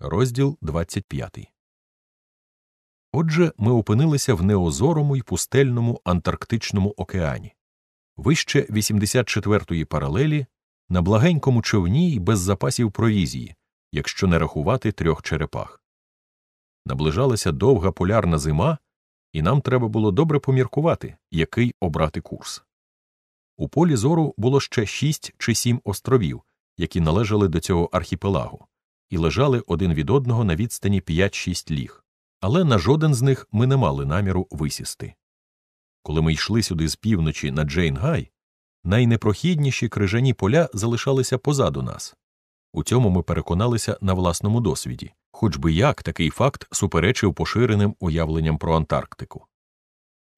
Розділ 25. Отже, ми опинилися в неозорому й пустельному Антарктичному океані. Вище 84-ї паралелі на благенькому човні й без запасів провізії, якщо не рахувати трьох черепах. Наближалася довга полярна зима, і нам треба було добре поміркувати, який обрати курс. У полі зору було ще шість чи сім островів, які належали до цього архіпелагу і лежали один від одного на відстані 5-6 ліг, але на жоден з них ми не мали наміру висісти. Коли ми йшли сюди з півночі на Джейнгай, найнепрохідніші крижані поля залишалися позаду нас. У цьому ми переконалися на власному досвіді, хоч би як такий факт суперечив поширеним уявленням про Антарктику.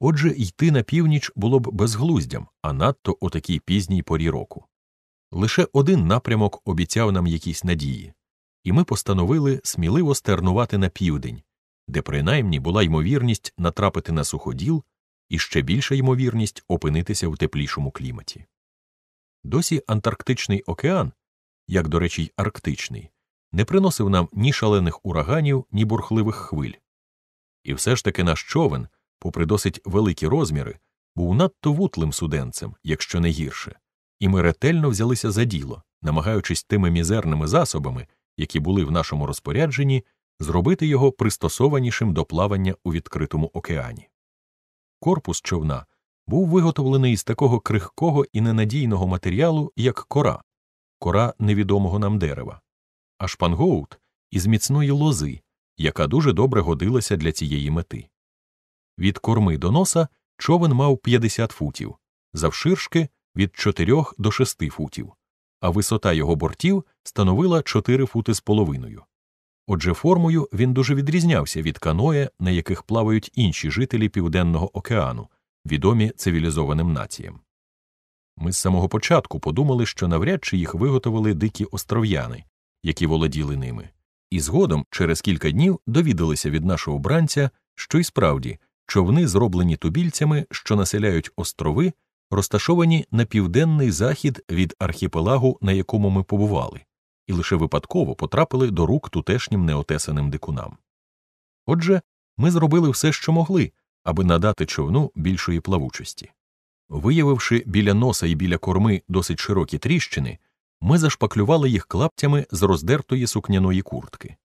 Отже, йти на північ було б безглуздям, а надто у такій пізній порі року. Лише один напрямок обіцяв нам якісь надії і ми постановили сміливо стернувати на південь, де принаймні була ймовірність натрапити на суходіл і ще більша ймовірність опинитися в теплішому кліматі. Досі Антарктичний океан, як до речі, й Арктичний, не приносив нам ні шалених ураганів, ні бурхливих хвиль. І все ж таки наш човен, попри досить великі розміри, був надто вутлим суденцем, якщо не гірше, і ми ретельно взялися за діло, намагаючись тими мізерними засобами, які були в нашому розпорядженні, зробити його пристосованішим до плавання у відкритому океані. Корпус човна був виготовлений із такого крихкого і ненадійного матеріалу, як кора, кора невідомого нам дерева, а шпангоут із міцної лози, яка дуже добре годилася для цієї мети. Від корми до носа човен мав 50 футів, завширшки від 4 до 6 футів а висота його бортів становила 4 фути з половиною. Отже, формою він дуже відрізнявся від каноє, на яких плавають інші жителі Південного океану, відомі цивілізованим націям. Ми з самого початку подумали, що навряд чи їх виготовили дикі остров'яни, які володіли ними, і згодом, через кілька днів, довідалися від нашого бранця, що й справді човни зроблені тубільцями, що населяють острови, розташовані на південний захід від архіпелагу, на якому ми побували, і лише випадково потрапили до рук тутешнім неотесаним дикунам. Отже, ми зробили все, що могли, аби надати човну більшої плавучості. Виявивши біля носа і біля корми досить широкі тріщини, ми зашпаклювали їх клаптями з роздертої сукняної куртки.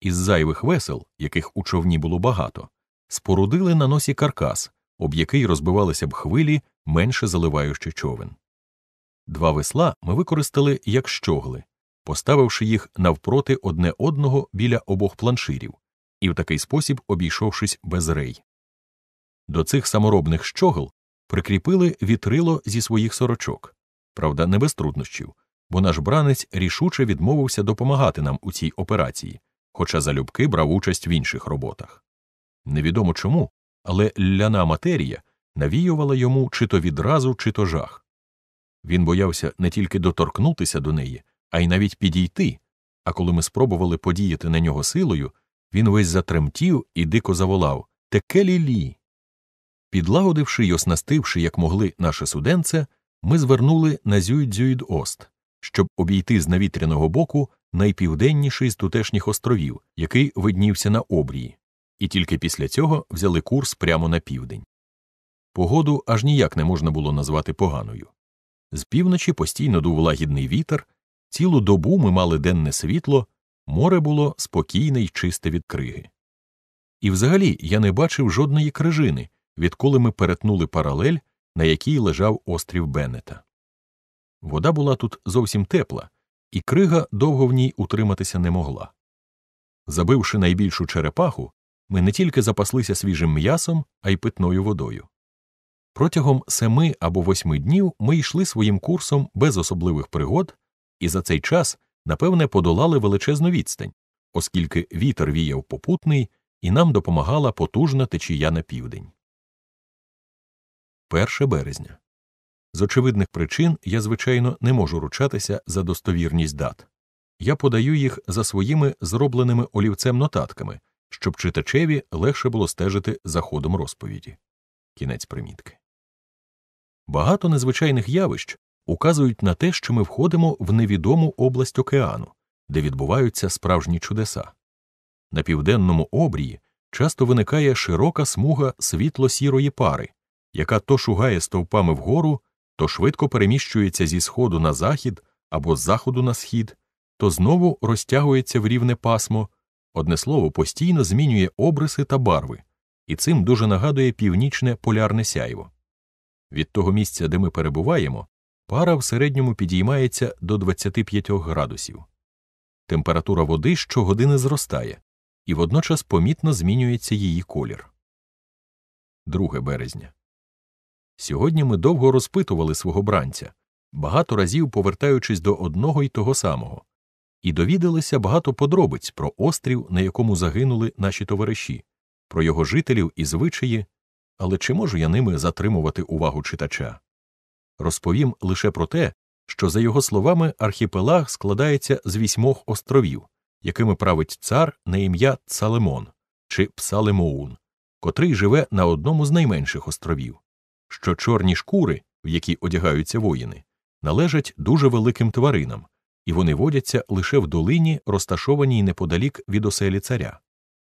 Із зайвих весел, яких у човні було багато, спорудили на носі каркас, об який розбивалися б хвилі менше заливаючи човен. Два весла ми використали як щогли, поставивши їх навпроти одне одного біля обох планширів і в такий спосіб обійшовшись без рей. До цих саморобних щогл прикріпили вітрило зі своїх сорочок, правда, не без труднощів, бо наш бранець рішуче відмовився допомагати нам у цій операції, хоча залюбки брав участь в інших роботах. Невідомо чому, але ляна матерія навіювала йому чи то відразу, чи то жах. Він боявся не тільки доторкнутися до неї, а й навіть підійти, а коли ми спробували подіяти на нього силою, він весь затремтів і дико заволав Теке лілі. Підлагодивши й оснастивши, як могли наше суденце, ми звернули на зюйдзюйд ост, щоб обійти з навітряного боку найпівденніший з тутешніх островів, який виднівся на обрії, і тільки після цього взяли курс прямо на південь. Погоду аж ніяк не можна було назвати поганою. З півночі постійно дув лагідний вітер, цілу добу ми мали денне світло, море було спокійне й чисте від криги. І взагалі я не бачив жодної крижини, відколи ми перетнули паралель, на якій лежав острів Беннета. Вода була тут зовсім тепла, і крига довго в ній утриматися не могла. Забивши найбільшу черепаху, ми не тільки запаслися свіжим м'ясом, а й питною водою. Протягом семи або восьми днів ми йшли своїм курсом без особливих пригод, і за цей час, напевне, подолали величезну відстань, оскільки вітер віяв попутний і нам допомагала потужна течія на південь. 1 березня. З очевидних причин я, звичайно, не можу ручатися за достовірність дат. Я подаю їх за своїми зробленими олівцем нотатками, щоб читачеві легше було стежити за ходом розповіді. Кінець примітки багато незвичайних явищ указують на те, що ми входимо в невідому область океану, де відбуваються справжні чудеса. На південному обрії часто виникає широка смуга світло-сірої пари, яка то шугає стовпами вгору, то швидко переміщується зі сходу на захід або з заходу на схід, то знову розтягується в рівне пасмо, одне слово, постійно змінює обриси та барви, і цим дуже нагадує північне полярне сяйво. Від того місця, де ми перебуваємо, пара в середньому підіймається до 25 градусів. Температура води щогодини зростає і водночас помітно змінюється її колір. 2 березня. Сьогодні ми довго розпитували свого бранця, багато разів повертаючись до одного і того самого, і довідалися багато подробиць про острів, на якому загинули наші товариші, про його жителів і звичаї, але чи можу я ними затримувати увагу читача? Розповім лише про те, що, за його словами, архіпелаг складається з вісьмох островів, якими править цар на ім'я Цалемон чи Псалемоун, котрий живе на одному з найменших островів, що чорні шкури, в які одягаються воїни, належать дуже великим тваринам, і вони водяться лише в долині, розташованій неподалік від оселі царя,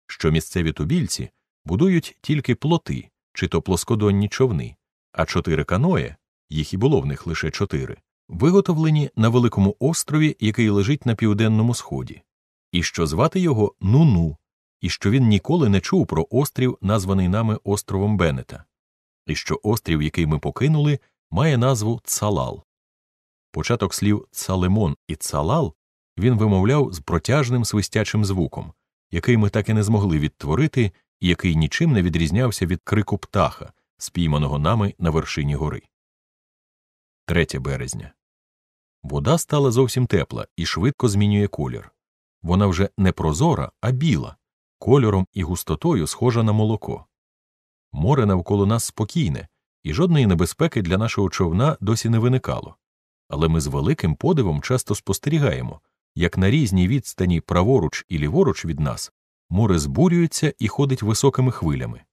що місцеві тубільці будують тільки плоти, чи то плоскодонні човни, а чотири каное, їх і було в них лише чотири, виготовлені на великому острові, який лежить на південному сході, і що звати його Нуну, і що він ніколи не чув про острів, названий нами островом Бенета, і що острів, який ми покинули, має назву Цалал. Початок слів цалемон і цалал він вимовляв з протяжним свистячим звуком, який ми так і не змогли відтворити який нічим не відрізнявся від крику птаха, спійманого нами на вершині гори. 3 березня. Вода стала зовсім тепла і швидко змінює колір. Вона вже не прозора, а біла, кольором і густотою схожа на молоко. Море навколо нас спокійне, і жодної небезпеки для нашого човна досі не виникало. Але ми з великим подивом часто спостерігаємо, як на різній відстані праворуч і ліворуч від нас море збурюється і ходить високими хвилями.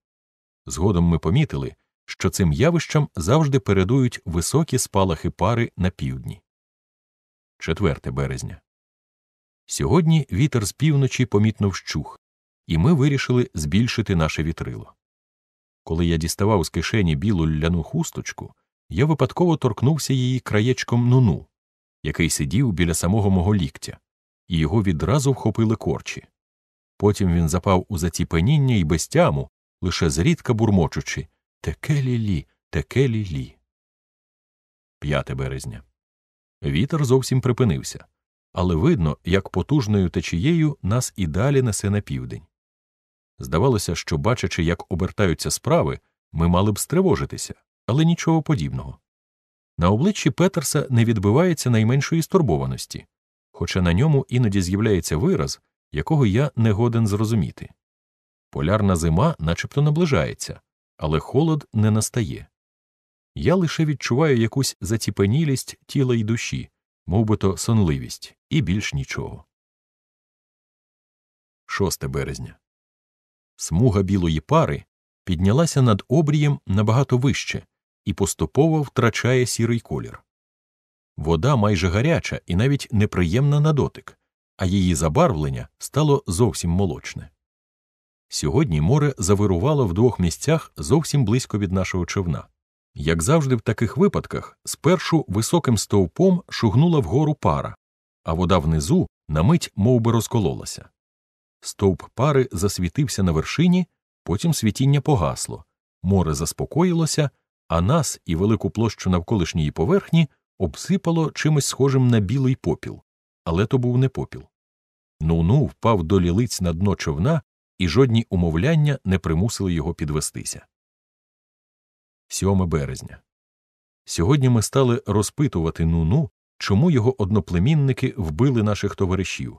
Згодом ми помітили, що цим явищам завжди передують високі спалахи пари на півдні. 4 березня. Сьогодні вітер з півночі помітно вщух, і ми вирішили збільшити наше вітрило. Коли я діставав з кишені білу ляну хусточку, я випадково торкнувся її краєчком нуну, який сидів біля самого мого ліктя, і його відразу вхопили корчі. Потім він запав у заціпеніння і безтяму, лише зрідка бурмочучи Таке лілі, таке лілі. 5 березня. Вітер зовсім припинився, але видно, як потужною течією нас і далі несе на південь. Здавалося, що, бачачи, як обертаються справи, ми мали б стривожитися, але нічого подібного. На обличчі Петерса не відбивається найменшої стурбованості, хоча на ньому іноді з'являється вираз, якого я не годен зрозуміти. Полярна зима начебто наближається, але холод не настає. Я лише відчуваю якусь заціпенілість тіла й душі, мовбито сонливість, і більш нічого. 6 березня. Смуга білої пари піднялася над обрієм набагато вище і поступово втрачає сірий колір. Вода майже гаряча і навіть неприємна на дотик, а її забарвлення стало зовсім молочне. Сьогодні море завирувало в двох місцях зовсім близько від нашого човна. Як завжди, в таких випадках, спершу високим стовпом шугнула вгору пара, а вода внизу на мить мов би, розкололася. Стовп пари засвітився на вершині, потім світіння погасло, море заспокоїлося, а нас і велику площу навколишньої поверхні обсипало чимось схожим на білий попіл, але то був не попіл. Нуну впав до лілиць на дно човна, і жодні умовляння не примусили його підвестися. 7 березня. Сьогодні ми стали розпитувати Нуну, чому його одноплемінники вбили наших товаришів,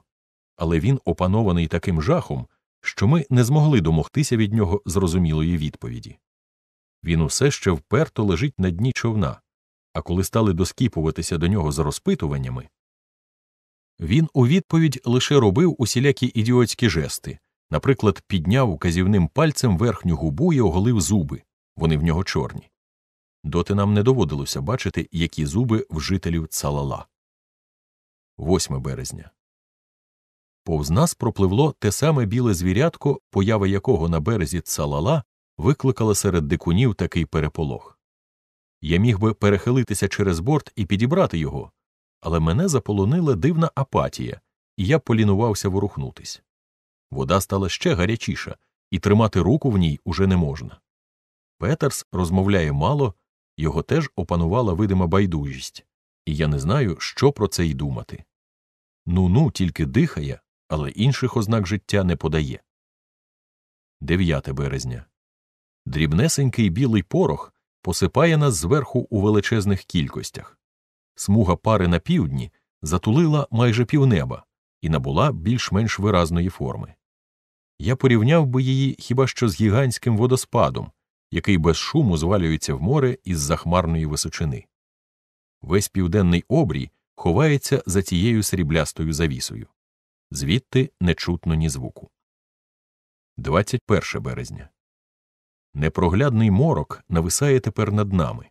але він опанований таким жахом, що ми не змогли домогтися від нього зрозумілої відповіді. Він усе ще вперто лежить на дні човна, а коли стали доскіпуватися до нього з розпитуваннями, він у відповідь лише робив усілякі ідіотські жести, наприклад, підняв указівним пальцем верхню губу і оголив зуби вони в нього чорні. Доти нам не доводилося бачити, які зуби в жителів цалала. 8 березня. Повз нас пропливло те саме біле звірятко, поява якого на березі цалала викликала серед дикунів такий переполох. Я міг би перехилитися через борт і підібрати його але мене заполонила дивна апатія, і я полінувався ворухнутись. Вода стала ще гарячіша, і тримати руку в ній уже не можна. Петерс розмовляє мало, його теж опанувала видима байдужість, і я не знаю, що про це й думати. Ну ну тільки дихає, але інших ознак життя не подає. 9 березня. Дрібнесенький білий порох посипає нас зверху у величезних кількостях. Смуга пари на півдні затулила майже півнеба і набула більш-менш виразної форми. Я порівняв би її хіба що з гігантським водоспадом, який без шуму звалюється в море із захмарної височини. Весь південний обрій ховається за цією сріблястою завісою, звідти не чутно ні звуку. 21 березня. Непроглядний морок нависає тепер над нами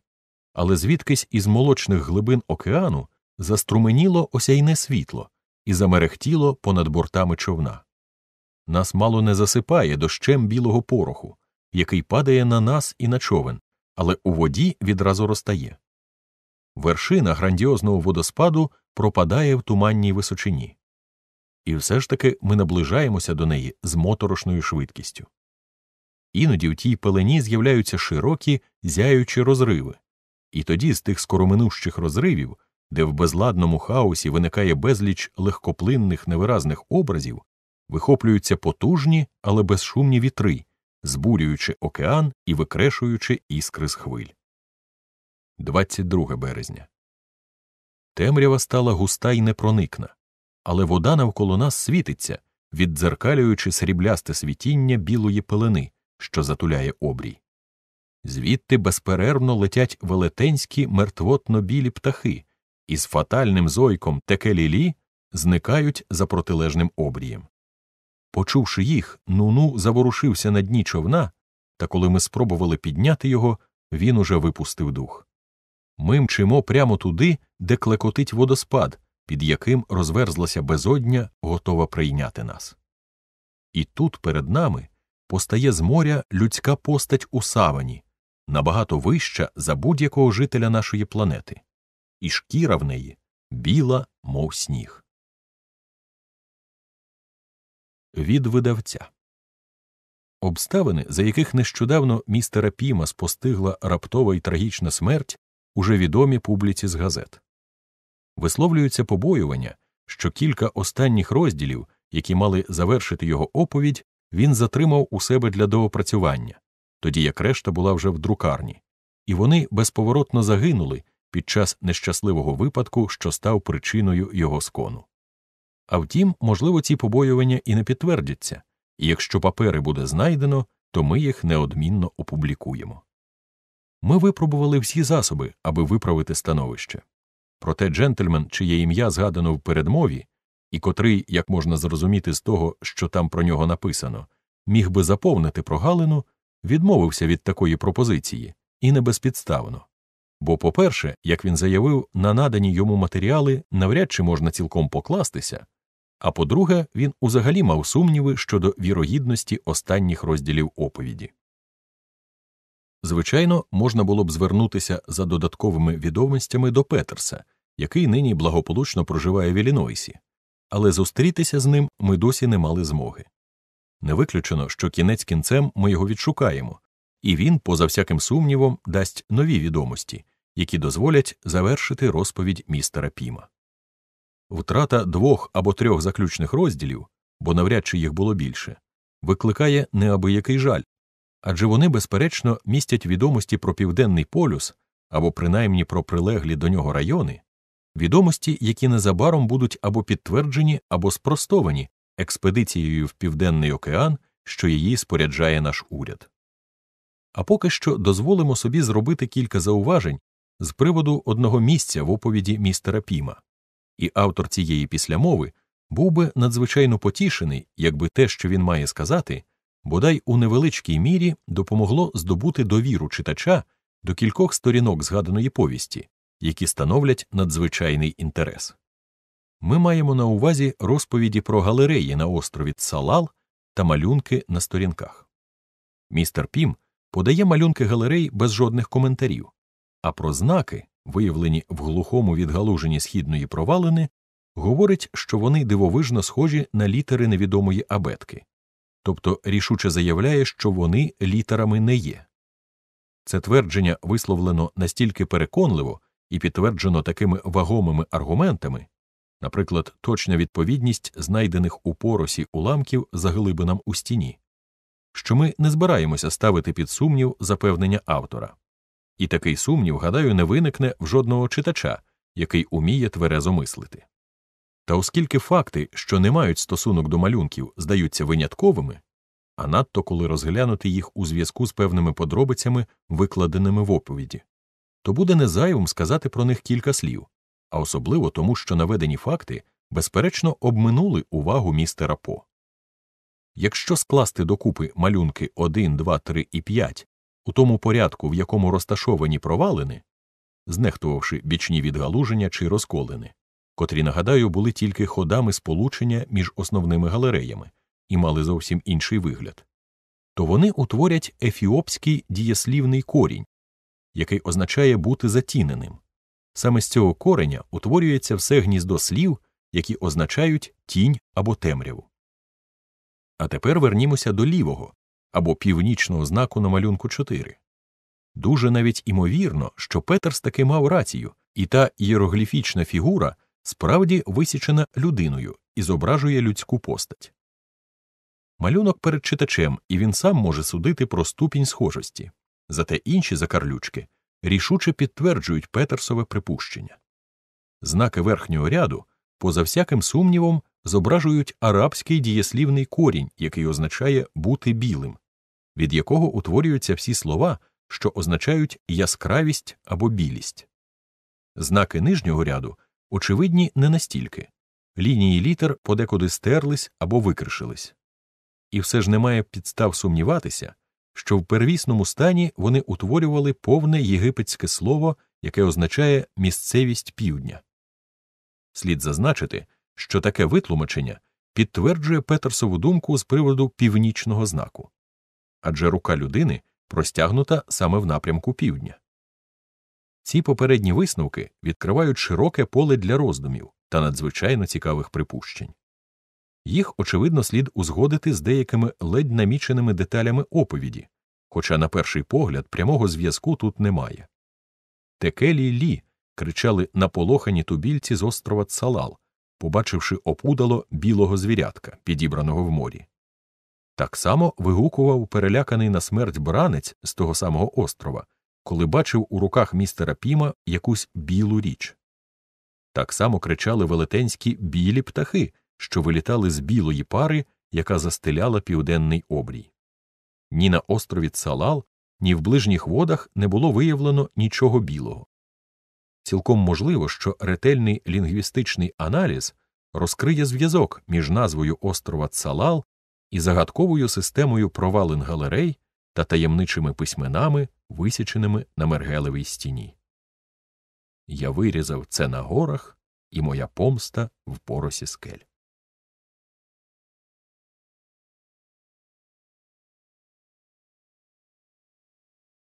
але звідкись із молочних глибин океану заструменіло осяйне світло і замерехтіло понад бортами човна. Нас мало не засипає дощем білого пороху, який падає на нас і на човен, але у воді відразу розтає. Вершина грандіозного водоспаду пропадає в туманній височині. І все ж таки ми наближаємося до неї з моторошною швидкістю. Іноді в тій пелені з'являються широкі, зяючі розриви, і тоді з тих скороминущих розривів, де в безладному хаосі виникає безліч легкоплинних невиразних образів, вихоплюються потужні, але безшумні вітри, збурюючи океан і викрешуючи іскри з хвиль. 22 березня Темрява стала густа й непроникна, але вода навколо нас світиться, віддзеркалюючи сріблясте світіння білої пелени, що затуляє обрій звідти безперервно летять велетенські мертвотно білі птахи, і з фатальним зойком текелілі зникають за протилежним обрієм. Почувши їх, Нуну заворушився на дні човна, та коли ми спробували підняти його, він уже випустив дух. Ми мчимо прямо туди, де клекотить водоспад, під яким розверзлася безодня, готова прийняти нас. І тут перед нами постає з моря людська постать у савані, набагато вища за будь-якого жителя нашої планети, і шкіра в неї біла, мов сніг. Від видавця обставини, за яких нещодавно містера Піма спостигла раптова і трагічна смерть, уже відомі публіці з газет. Висловлюються побоювання, що кілька останніх розділів, які мали завершити його оповідь, він затримав у себе для доопрацювання, тоді як решта була вже в друкарні, і вони безповоротно загинули під час нещасливого випадку, що став причиною його скону. А втім, можливо, ці побоювання і не підтвердяться, і якщо папери буде знайдено, то ми їх неодмінно опублікуємо. Ми випробували всі засоби, аби виправити становище. Проте джентльмен, чиє ім'я згадано в передмові, і котрий, як можна зрозуміти з того, що там про нього написано, міг би заповнити прогалину, відмовився від такої пропозиції і не безпідставно. Бо, по-перше, як він заявив, на надані йому матеріали навряд чи можна цілком покластися, а по-друге, він узагалі мав сумніви щодо вірогідності останніх розділів оповіді. Звичайно, можна було б звернутися за додатковими відомостями до Петерса, який нині благополучно проживає в Іллінойсі, але зустрітися з ним ми досі не мали змоги. Не виключено, що кінець кінцем ми його відшукаємо, і він, поза всяким сумнівом, дасть нові відомості, які дозволять завершити розповідь містера Піма. Втрата двох або трьох заключних розділів, бо навряд чи їх було більше, викликає неабиякий жаль адже вони, безперечно, містять відомості про південний полюс або принаймні про прилеглі до нього райони, відомості, які незабаром будуть або підтверджені, або спростовані експедицією в Південний океан, що її споряджає наш уряд. А поки що дозволимо собі зробити кілька зауважень з приводу одного місця в оповіді містера Піма, і автор цієї післямови був би надзвичайно потішений, якби те, що він має сказати, бодай у невеличкій мірі допомогло здобути довіру читача до кількох сторінок згаданої повісті, які становлять надзвичайний інтерес ми маємо на увазі розповіді про галереї на острові Цалал та малюнки на сторінках. Містер Пім подає малюнки галерей без жодних коментарів, а про знаки, виявлені в глухому відгалуженні східної провалини, говорить, що вони дивовижно схожі на літери невідомої абетки, тобто рішуче заявляє, що вони літерами не є. Це твердження висловлено настільки переконливо і підтверджено такими вагомими аргументами, наприклад, точна відповідність знайдених у поросі уламків за глибинам у стіні, що ми не збираємося ставити під сумнів запевнення автора. І такий сумнів, гадаю, не виникне в жодного читача, який уміє тверезо мислити. Та оскільки факти, що не мають стосунок до малюнків, здаються винятковими, а надто коли розглянути їх у зв'язку з певними подробицями, викладеними в оповіді, то буде незайвим сказати про них кілька слів, а особливо тому, що наведені факти, безперечно, обминули увагу містера По. Якщо скласти докупи малюнки 1, 2, 3 і 5 у тому порядку, в якому розташовані провалини, знехтувавши бічні відгалуження чи розколини, котрі, нагадаю, були тільки ходами сполучення між основними галереями і мали зовсім інший вигляд, то вони утворять ефіопський дієслівний корінь, який означає бути затіненим. Саме з цього кореня утворюється все гніздо слів, які означають тінь або темряву. А тепер вернімося до лівого або північного знаку на малюнку 4. Дуже навіть імовірно, що Петерс таки мав рацію, і та іерогліфічна фігура справді висічена людиною і зображує людську постать. Малюнок перед читачем, і він сам може судити про ступінь схожості, зате інші закарлючки рішуче підтверджують Петерсове припущення. Знаки верхнього ряду, поза всяким сумнівом, зображують арабський дієслівний корінь, який означає бути білим, від якого утворюються всі слова, що означають яскравість або білість. Знаки нижнього ряду очевидні не настільки лінії літер подекуди стерлись або викришились. І все ж немає підстав сумніватися, що в первісному стані вони утворювали повне єгипетське слово, яке означає місцевість півдня. Слід зазначити, що таке витлумачення підтверджує Петерсову думку з приводу північного знаку адже рука людини простягнута саме в напрямку півдня. Ці попередні висновки відкривають широке поле для роздумів та надзвичайно цікавих припущень. Їх, очевидно, слід узгодити з деякими ледь наміченими деталями оповіді, хоча, на перший погляд, прямого зв'язку тут немає. Текелі лі. кричали наполохані тубільці з острова Цалал, побачивши опудало білого звірятка, підібраного в морі. Так само вигукував переляканий на смерть бранець з того самого острова, коли бачив у руках містера Піма якусь білу річ. Так само кричали велетенські білі птахи що вилітали з білої пари, яка застеляла південний обрій. Ні на острові Цалал, ні в ближніх водах не було виявлено нічого білого. Цілком можливо, що ретельний лінгвістичний аналіз розкриє зв'язок між назвою острова Цалал і загадковою системою провалин галерей та таємничими письменами, висіченими на мергелевій стіні. Я вирізав це на горах, і моя помста в поросі скель.